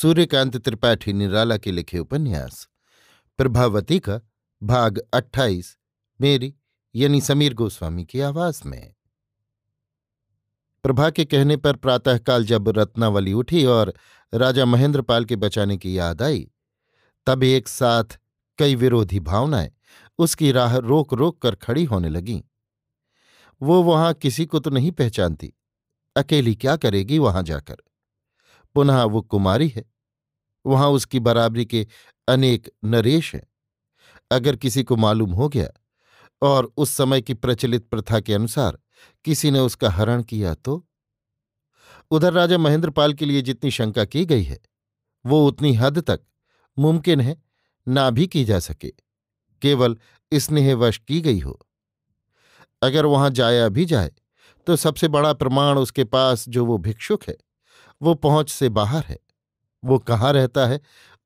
सूर्यकांत त्रिपाठी निराला के लिखे उपन्यास प्रभावती का भाग 28 मेरी यानी समीर गोस्वामी की आवाज में प्रभा के कहने पर प्रातःकाल जब रत्नावली उठी और राजा महेंद्रपाल के बचाने की याद आई तब एक साथ कई विरोधी भावनाएं उसकी राह रोक रोक कर खड़ी होने लगीं वो वहां किसी को तो नहीं पहचानती अकेली क्या करेगी वहां जाकर पुनः वो कुमारी है वहां उसकी बराबरी के अनेक नरेश हैं अगर किसी को मालूम हो गया और उस समय की प्रचलित प्रथा के अनुसार किसी ने उसका हरण किया तो उधर राजा महेंद्रपाल के लिए जितनी शंका की गई है वो उतनी हद तक मुमकिन है ना भी की जा सके केवल स्नेहवश की गई हो अगर वहां जाया भी जाए तो सबसे बड़ा प्रमाण उसके पास जो वो भिक्षुक है वो पहुंच से बाहर है वो कहाँ रहता है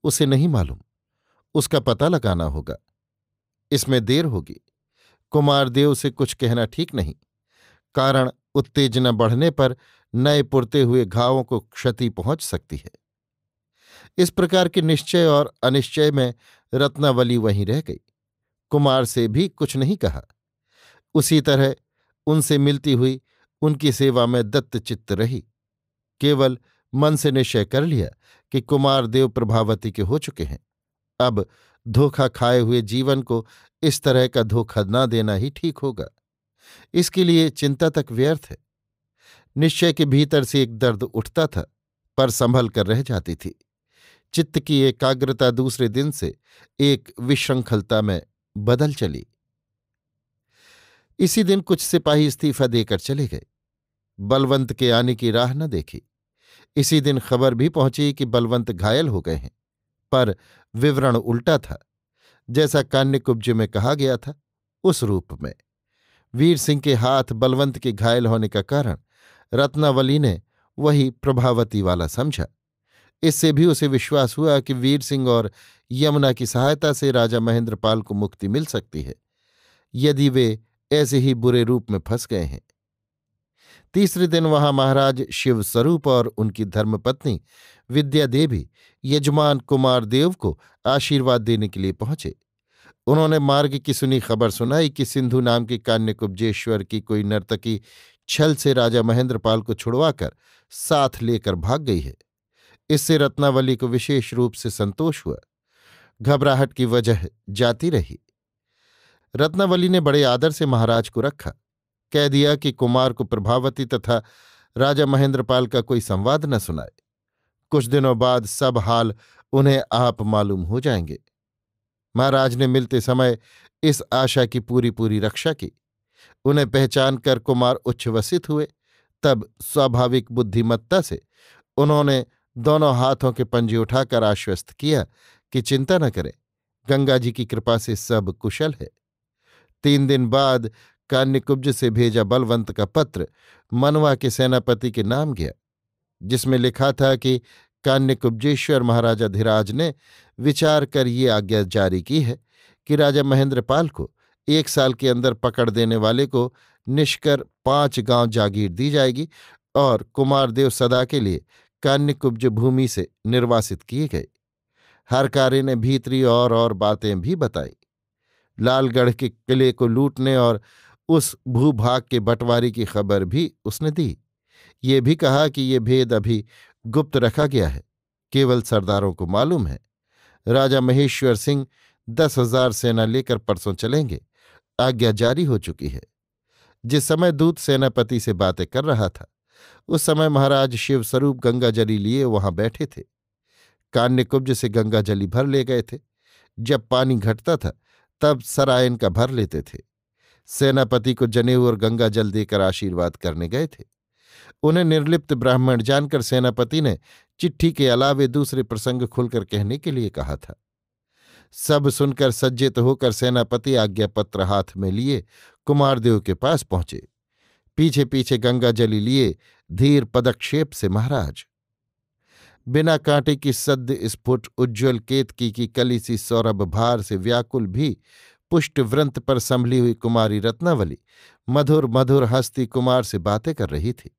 उसे नहीं मालूम उसका पता लगाना होगा इसमें देर होगी कुमारदेव से कुछ कहना ठीक नहीं कारण उत्तेजना बढ़ने पर नए पुरते हुए घावों को क्षति पहुंच सकती है इस प्रकार के निश्चय और अनिश्चय में रत्नावली वहीं रह गई कुमार से भी कुछ नहीं कहा उसी तरह उनसे मिलती हुई उनकी सेवा में दत्तचित्त रही केवल मन से निश्चय कर लिया कि कुमार देव प्रभावती के हो चुके हैं अब धोखा खाए हुए जीवन को इस तरह का धोखा ना देना ही ठीक होगा इसके लिए चिंता तक व्यर्थ है निश्चय के भीतर से एक दर्द उठता था पर संभल कर रह जाती थी चित्त की एकाग्रता दूसरे दिन से एक विश्रृंखलता में बदल चली इसी दिन कुछ सिपाही इस्तीफा देकर चले गए बलवंत के आने की राह न देखी इसी दिन खबर भी पहुंची कि बलवंत घायल हो गए हैं पर विवरण उल्टा था जैसा कान्यकुब्ज में कहा गया था उस रूप में वीर सिंह के हाथ बलवंत के घायल होने का कारण रत्नावली ने वही प्रभावती वाला समझा इससे भी उसे विश्वास हुआ कि वीर सिंह और यमुना की सहायता से राजा महेंद्रपाल को मुक्ति मिल सकती है यदि वे ऐसे ही बुरे रूप में फंस गए हैं तीसरे दिन वहां महाराज शिव स्वरूप और उनकी धर्मपत्नी विद्या देवी यजमान कुमार देव को आशीर्वाद देने के लिए पहुंचे उन्होंने मार्ग की सुनी खबर सुनाई कि सिंधु नाम की कान्यकुब्जेश्वर की कोई नर्तकी छल से राजा महेंद्रपाल को छुड़वाकर साथ लेकर भाग गई है इससे रत्नावली को विशेष रूप से संतोष हुआ घबराहट की वजह जाती रही रत्नावली ने बड़े आदर से महाराज को रखा कह दिया कि कुमार को प्रभावती तथा राजा महेंद्रपाल का कोई संवाद न सुनाए कुछ दिनों बाद सब हाल उन्हें आप मालूम हो जाएंगे महाराज ने मिलते समय इस आशा की पूरी पूरी रक्षा की उन्हें पहचान कर कुमार उच्छ्वसित हुए तब स्वाभाविक बुद्धिमत्ता से उन्होंने दोनों हाथों के पंजे उठाकर आश्वस्त किया कि चिंता न करें गंगा जी की कृपा से सब कुशल है तीन दिन बाद कान्यकुब्ज से भेजा बलवंत का पत्र मनवा के सेनापति के नाम गया जिसमें लिखा था कि कान्यकुब्जेश्वर महाराजा धीराज ने विचार कर ये आज्ञा जारी की है कि राजा महेंद्रपाल को एक साल के अंदर पकड़ देने वाले को निष्कर पांच गांव जागीर दी जाएगी और कुमारदेव सदा के लिए कान्यकुब्ज भूमि से निर्वासित किए गए हर कार्य ने भीतरी और और बातें भी बताई लालगढ़ के किले को लूटने और उस भूभाग के बंटवारे की खबर भी उसने दी ये भी कहा कि ये भेद अभी गुप्त रखा गया है केवल सरदारों को मालूम है राजा महेश्वर सिंह दस हजार सेना लेकर परसों चलेंगे आज्ञा जारी हो चुकी है जिस समय दूत सेनापति से बातें कर रहा था उस समय महाराज शिवस्वरूप जली लिए वहां बैठे थे कान्यकुब्ज से गंगा जली भर ले गए थे जब पानी घटता था तब सरायन का भर लेते थे सेनापति को जनेऊ और गंगा जल देकर आशीर्वाद करने गए थे उन्हें निर्लिप्त ब्राह्मण जानकर सेनापति ने चिट्ठी के अलावे दूसरे प्रसंग खुलकर कहने के लिए कहा था सब सुनकर सज्जित होकर सेनापति आज्ञा पत्र हाथ में लिए कुमारदेव के पास पहुंचे पीछे पीछे गंगा जली लिए धीर पदक्षेप से महाराज बिना कांटे की सद्य स्फुट उज्ज्वल केतकी की कली सी सौरभ भार से व्याकुल भी पुष्ट व्रंत पर संभली हुई कुमारी रत्नावली मधुर मधुर हस्ती कुमार से बातें कर रही थी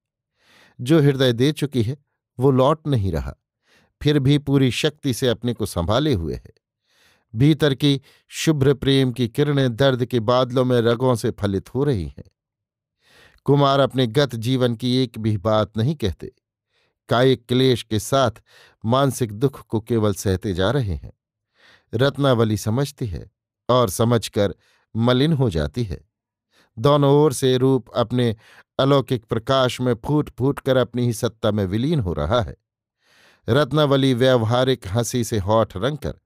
जो हृदय दे चुकी है वो लौट नहीं रहा फिर भी पूरी शक्ति से अपने को संभाले हुए है भीतर की शुभ्र प्रेम की किरणें दर्द के बादलों में रगों से फलित हो रही हैं कुमार अपने गत जीवन की एक भी बात नहीं कहते कायिक क्लेश के साथ मानसिक दुख को केवल सहते जा रहे हैं रत्नावली समझती है और समझकर मलिन हो जाती है दोनों ओर से रूप अपने अलौकिक प्रकाश में फूट फूट कर अपनी ही सत्ता में विलीन हो रहा है रत्नावली व्यवहारिक हंसी से रंग कर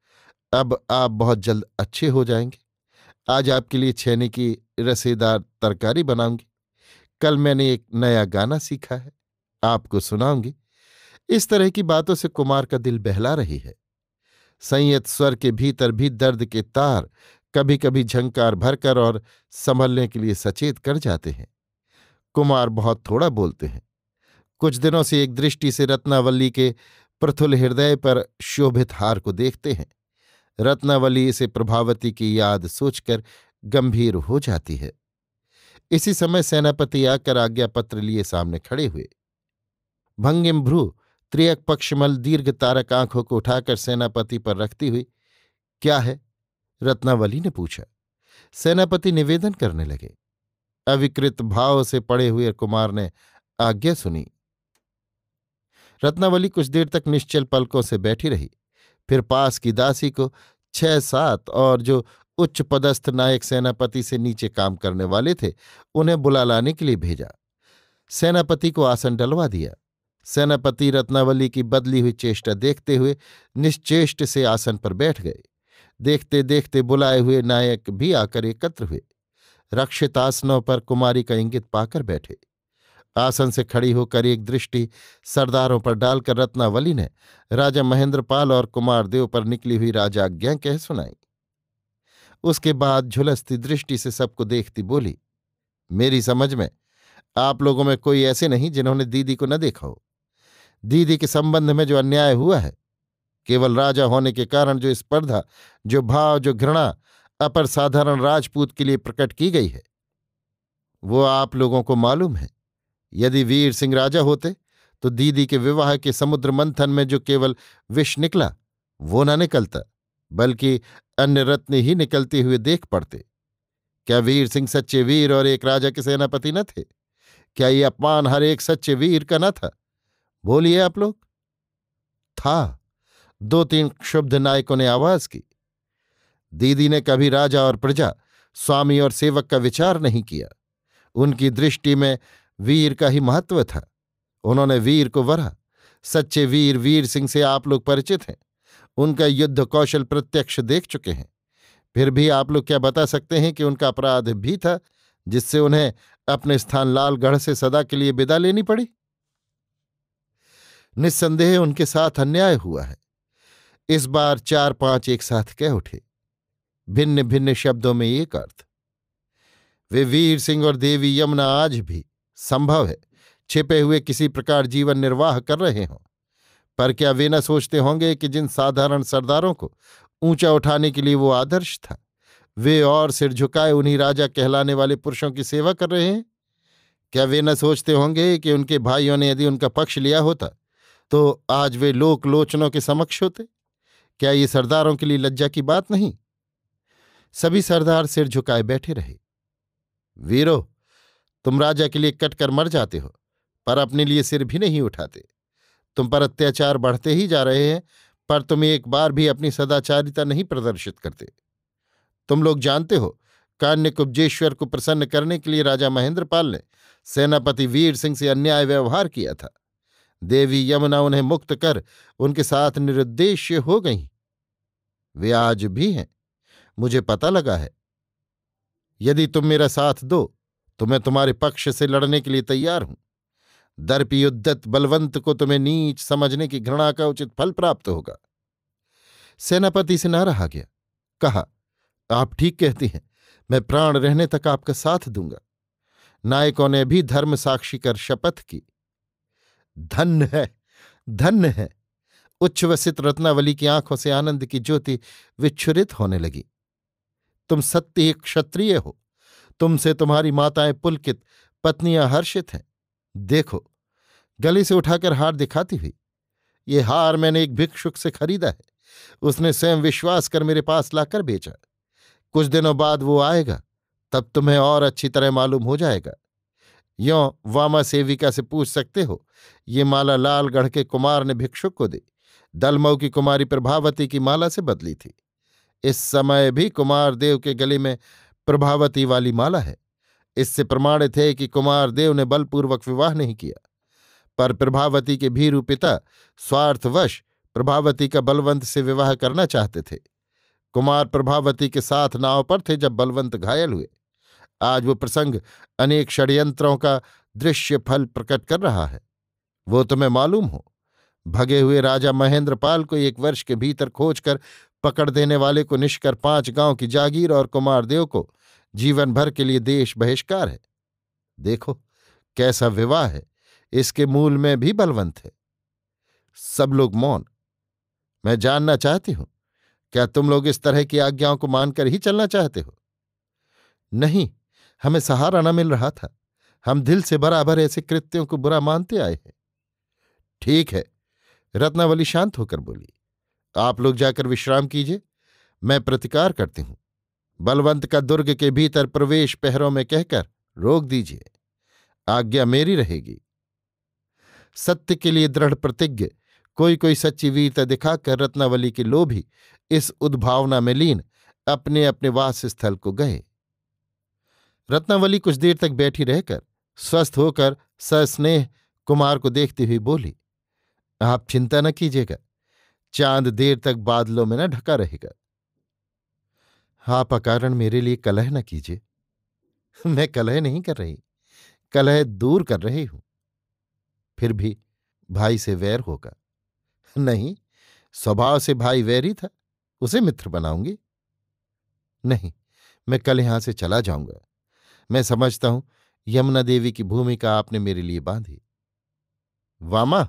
अब आप बहुत जल्द अच्छे हो जाएंगे आज आपके लिए छेने की रसेदार तरकारी बनाऊंगी कल मैंने एक नया गाना सीखा है आपको सुनाऊंगी इस तरह की बातों से कुमार का दिल बहला रही है संयत स्वर के भीतर भी दर्द के तार कभी कभी झंकार भरकर और संभलने के लिए सचेत कर जाते हैं कुमार बहुत थोड़ा बोलते हैं कुछ दिनों से एक दृष्टि से रत्नावली के प्रथुल हृदय पर शोभित हार को देखते हैं रत्नावली इसे प्रभावती की याद सोचकर गंभीर हो जाती है इसी समय सेनापति आकर आज्ञा पत्र लिए सामने खड़े हुए भंगिम भ्रू त्रियक पक्षमल दीर्घ तारक आंखों को उठाकर सेनापति पर रखती हुई क्या है रत्नावली ने पूछा सेनापति निवेदन करने लगे अविकृत भाव से पड़े हुए कुमार ने आज्ञा सुनी रत्नावली कुछ देर तक निश्चल पलकों से बैठी रही फिर पास की दासी को छह सात और जो उच्च पदस्थ नायक सेनापति से नीचे काम करने वाले थे उन्हें बुला लाने के लिए भेजा सेनापति को आसन डलवा दिया सेनापति रत्नावली की बदली हुई चेष्टा देखते हुए निश्चेष्ट से आसन पर बैठ गए देखते देखते बुलाए हुए नायक भी आकर एकत्र हुए रक्षित आसनों पर कुमारी का इंगित पाकर बैठे आसन से खड़ी होकर एक दृष्टि सरदारों पर डालकर रत्नावली ने राजा महेंद्रपाल और कुमार देव पर निकली हुई राजाज्ञा कह सुनाई उसके बाद झुलसती दृष्टि से सबको देखती बोली मेरी समझ में आप लोगों में कोई ऐसे नहीं जिन्होंने दीदी को न देखा हो दीदी के संबंध में जो अन्याय हुआ है केवल राजा होने के कारण जो स्पर्धा जो भाव जो घृणा अपर साधारण राजपूत के लिए प्रकट की गई है वो आप लोगों को मालूम है यदि वीर सिंह राजा होते तो दीदी के विवाह के समुद्र मंथन में जो केवल विष निकला वो ना निकलता बल्कि अन्य रत्न ही निकलते हुए देख पड़ते क्या वीर सिंह सच्चे वीर और एक राजा के सेनापति न थे क्या ये अपमान हर एक सच्चे वीर का न था बोलिए आप लोग था दो तीन क्षुब्ध नायकों ने आवाज की दीदी ने कभी राजा और प्रजा स्वामी और सेवक का विचार नहीं किया उनकी दृष्टि में वीर का ही महत्व था उन्होंने वीर को वरा सच्चे वीर वीर सिंह से आप लोग परिचित हैं उनका युद्ध कौशल प्रत्यक्ष देख चुके हैं फिर भी आप लोग क्या बता सकते हैं कि उनका अपराध भी था जिससे उन्हें अपने स्थान लालगढ़ से सदा के लिए विदा लेनी पड़ी निस्संदेह उनके साथ अन्याय हुआ है इस बार चार पांच एक साथ कह उठे भिन्न भिन्न शब्दों में एक अर्थ वे वीर सिंह और देवी यमुना आज भी संभव है छिपे हुए किसी प्रकार जीवन निर्वाह कर रहे हों पर क्या वे न सोचते होंगे कि जिन साधारण सरदारों को ऊंचा उठाने के लिए वो आदर्श था वे और सिर झुकाए उन्हीं राजा कहलाने वाले पुरुषों की सेवा कर रहे हैं क्या वे न सोचते होंगे कि उनके भाइयों ने यदि उनका पक्ष लिया होता तो आज वे लोकलोचनों के समक्ष होते क्या ये सरदारों के लिए लज्जा की बात नहीं सभी सरदार सिर झुकाए बैठे रहे वीरो तुम राजा के लिए कटकर मर जाते हो पर अपने लिए सिर भी नहीं उठाते तुम पर अत्याचार बढ़ते ही जा रहे हैं पर तुम एक बार भी अपनी सदाचारिता नहीं प्रदर्शित करते तुम लोग जानते हो कान्य कुब्जेश्वर को प्रसन्न करने के लिए राजा महेंद्रपाल ने सेनापति वीर सिंह से अन्याय व्यवहार किया था देवी यमुना उन्हें मुक्त कर उनके साथ निरुद्देश्य हो गईं वे आज भी हैं मुझे पता लगा है यदि तुम मेरा साथ दो तो मैं तुम्हारे पक्ष से लड़ने के लिए तैयार हूं दर्पयुद्धत बलवंत को तुम्हें नीच समझने की घृणा का उचित फल प्राप्त होगा सेनापति से ना रहा गया कहा आप ठीक कहती हैं मैं प्राण रहने तक आपका साथ दूंगा नायकों ने भी धर्म साक्षी कर शपथ की धन्य है धन्य है उच्छ्वसित रत्नावली की आंखों से आनंद की ज्योति विच्छुरित होने लगी तुम सत्य ही क्षत्रिय हो तुमसे तुम्हारी माताएं पुलकित पत्नियां हर्षित हैं देखो गले से उठाकर हार दिखाती हुई ये हार मैंने एक भिक्षुक से खरीदा है उसने स्वयं विश्वास कर मेरे पास लाकर बेचा कुछ दिनों बाद वो आएगा तब तुम्हें और अच्छी तरह मालूम हो जाएगा यो वामा सेविका से पूछ सकते हो ये माला लालगढ़ के कुमार ने भिक्षुक को दी दलमऊ की कुमारी प्रभावती की माला से बदली थी इस समय भी कुमार देव के गले में प्रभावती वाली माला है इससे प्रमाणित है कि कुमार देव ने बलपूर्वक विवाह नहीं किया पर प्रभावती के भीरू पिता स्वार्थवश प्रभावती का बलवंत से विवाह करना चाहते थे कुमार प्रभावती के साथ नाव पर थे जब बलवंत घायल हुए आज वो प्रसंग अनेक षड्यंत्रों का दृश्य फल प्रकट कर रहा है वो तुम्हें मालूम हो भगे हुए राजा महेंद्रपाल को एक वर्ष के भीतर खोजकर पकड़ देने वाले को निष्कर पांच गांव की जागीर और कुमारदेव को जीवन भर के लिए देश बहिष्कार है देखो कैसा विवाह है इसके मूल में भी बलवंत है सब लोग मौन मैं जानना चाहती हूं क्या तुम लोग इस तरह की आज्ञाओं को मानकर ही चलना चाहते हो नहीं हमें सहारा न मिल रहा था हम दिल से बराबर ऐसे कृत्यों को बुरा मानते आए हैं ठीक है रत्नावली शांत होकर बोली आप लोग जाकर विश्राम कीजिए मैं प्रतिकार करती हूं बलवंत का दुर्ग के भीतर प्रवेश पहरों में कहकर रोक दीजिए आज्ञा मेरी रहेगी सत्य के लिए दृढ़ प्रतिज्ञ कोई कोई सच्ची वीरता दिखाकर रत्नावली के लोभी इस उद्भावना में लीन अपने अपने वास स्थल को गए रत्नावली कुछ देर तक बैठी रहकर स्वस्थ होकर सस्नेह कुमार को देखती हुई बोली आप चिंता न कीजिएगा चांद देर तक बादलों में न ढका रहेगा आप अकारण मेरे लिए कलह न कीजिए मैं कलह नहीं कर रही कलह दूर कर रही हूं फिर भी भाई से वैर होगा नहीं स्वभाव से भाई वैरी था उसे मित्र बनाऊंगी नहीं मैं कल यहां से चला जाऊंगा मैं समझता हूं यमुना देवी की भूमिका आपने मेरे लिए बांधी वामा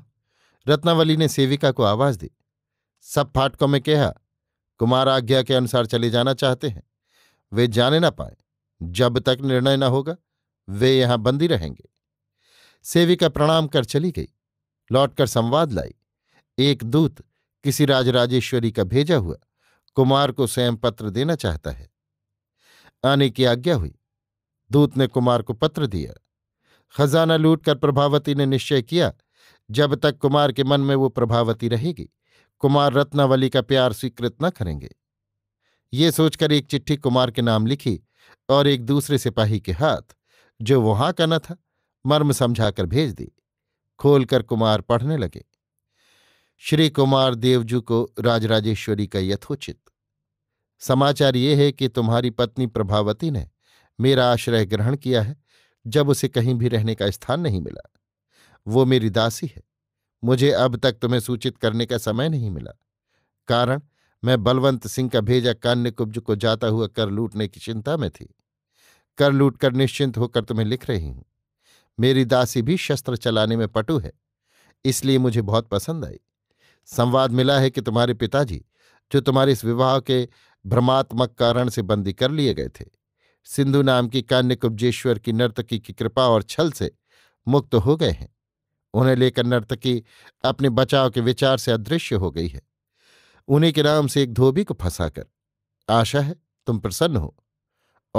रत्नावली ने सेविका को आवाज दी सब फाटकों में कहा कुमार आज्ञा के अनुसार चले जाना चाहते हैं वे जाने ना पाए जब तक निर्णय न होगा वे यहां बंदी रहेंगे सेविका प्रणाम कर चली गई लौटकर संवाद लाई एक दूत किसी राजराजेश्वरी का भेजा हुआ कुमार को स्वयं पत्र देना चाहता है आने की आज्ञा हुई दूत ने कुमार को पत्र दिया खजाना लूटकर प्रभावती ने निश्चय किया जब तक कुमार के मन में वो प्रभावती रहेगी कुमार रत्नावली का प्यार स्वीकृत न करेंगे ये सोचकर एक चिट्ठी कुमार के नाम लिखी और एक दूसरे सिपाही के हाथ जो वहां का न था मर्म समझाकर भेज दी खोलकर कुमार पढ़ने लगे श्री कुमार देवजू को राजराजेश्वरी का यथोचित समाचार ये है कि तुम्हारी पत्नी प्रभावती ने मेरा आश्रय ग्रहण किया है जब उसे कहीं भी रहने का स्थान नहीं मिला वो मेरी दासी है मुझे अब तक तुम्हें सूचित करने का समय नहीं मिला कारण मैं बलवंत सिंह का भेजा कान्यकुब्ज को जाता हुआ कर लूटने की चिंता में थी कर लूट कर निश्चिंत होकर तुम्हें लिख रही हूं मेरी दासी भी शस्त्र चलाने में पटु है इसलिए मुझे बहुत पसंद आई संवाद मिला है कि तुम्हारे पिताजी जो तुम्हारे इस विवाह के भ्रमात्मक कारण से बंदी कर लिए गए थे सिंधु नाम की कान्य कुब्जेश्वर की नर्तकी की कृपा और छल से मुक्त हो गए हैं उन्हें लेकर नर्तकी अपने बचाव के विचार से अदृश्य हो गई है उन्हीं के नाम से एक धोबी को फंसाकर आशा है तुम प्रसन्न हो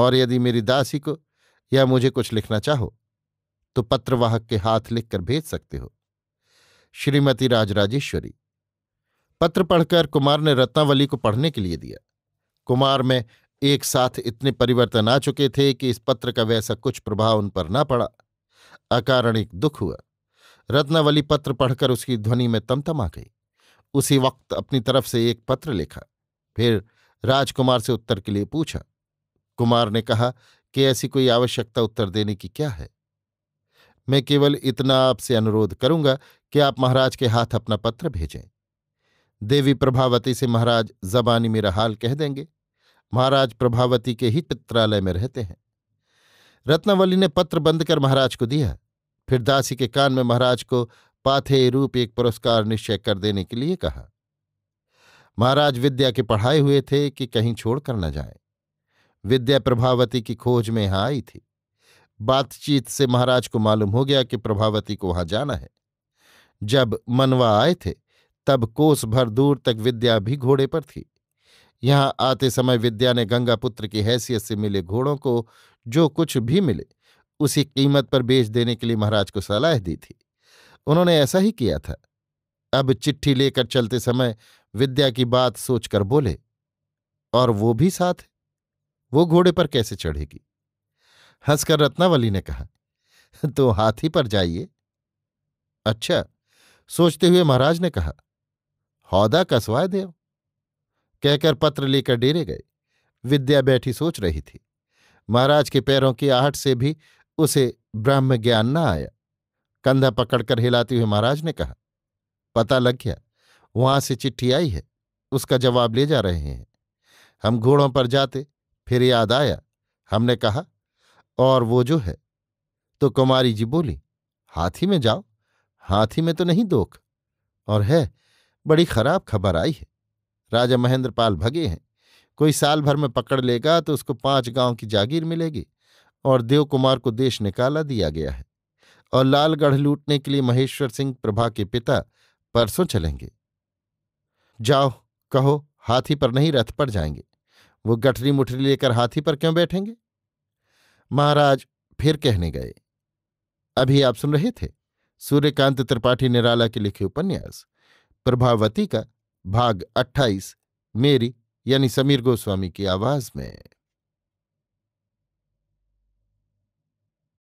और यदि मेरी दासी को या मुझे कुछ लिखना चाहो तो पत्रवाहक के हाथ लिखकर भेज सकते हो श्रीमती राजराजेश्वरी पत्र पढ़कर कुमार ने रत्नावली को पढ़ने के लिए दिया कुमार में एक साथ इतने परिवर्तन आ चुके थे कि इस पत्र का वैसा कुछ प्रभाव उन पर ना पड़ा अकारण एक दुख हुआ रत्नावली पत्र पढ़कर उसकी ध्वनि में तमतम आ गई उसी वक्त अपनी तरफ से एक पत्र लिखा फिर राजकुमार से उत्तर के लिए पूछा कुमार ने कहा कि ऐसी कोई आवश्यकता उत्तर देने की क्या है मैं केवल इतना आपसे अनुरोध करूंगा कि आप महाराज के हाथ अपना पत्र भेजें देवी प्रभावती से महाराज जबानी मेरा हाल कह देंगे महाराज प्रभावती के ही पित्रालय में रहते हैं रत्नावली ने पत्र बंद कर महाराज को दिया फिर दासी के कान में महाराज को पाथे रूप एक पुरस्कार निश्चय कर देने के लिए कहा महाराज विद्या के पढ़ाए हुए थे कि कहीं छोड़कर न जाए विद्या प्रभावती की खोज में यहां आई थी बातचीत से महाराज को मालूम हो गया कि प्रभावती को वहां जाना है जब मनवा आए थे तब कोस भर दूर तक विद्या भी घोड़े पर थी यहाँ आते समय विद्या ने गंगापुत्र की हैसियत से मिले घोड़ों को जो कुछ भी मिले उसी कीमत पर बेच देने के लिए महाराज को सलाह दी थी उन्होंने ऐसा ही किया था अब चिट्ठी लेकर चलते समय विद्या की बात सोचकर बोले और वो भी साथ वो घोड़े पर कैसे चढ़ेगी हंसकर रत्नावली ने कहा तो हाथी पर जाइए अच्छा सोचते हुए महाराज ने कहा हौदा कसवाए देव कहकर पत्र लेकर डेरे गए विद्या बैठी सोच रही थी महाराज के पैरों की आहट से भी उसे ब्रह्म ज्ञान न आया कंधा पकड़कर हिलाते हुए महाराज ने कहा पता लग गया वहां से चिट्ठी आई है उसका जवाब ले जा रहे हैं हम घोड़ों पर जाते फिर याद आया हमने कहा और वो जो है तो कुमारी जी बोली हाथी में जाओ हाथी में तो नहीं दोख और है बड़ी खराब खबर आई है राजा महेंद्र पाल भगे हैं कोई साल भर में पकड़ लेगा तो उसको पांच गांव की जागीर मिलेगी और देवकुमार को देश निकाला दिया गया है और लालगढ़ लूटने के लिए महेश्वर सिंह प्रभा के पिता परसों चलेंगे जाओ कहो हाथी पर नहीं रथ पर जाएंगे वो गठरी मुठरी लेकर हाथी पर क्यों बैठेंगे महाराज फिर कहने गए अभी आप सुन रहे थे सूर्यकांत त्रिपाठी निराला के लिखे उपन्यास प्रभावती का भाग 28 मेरी यानी समीर गोस्वामी की आवाज में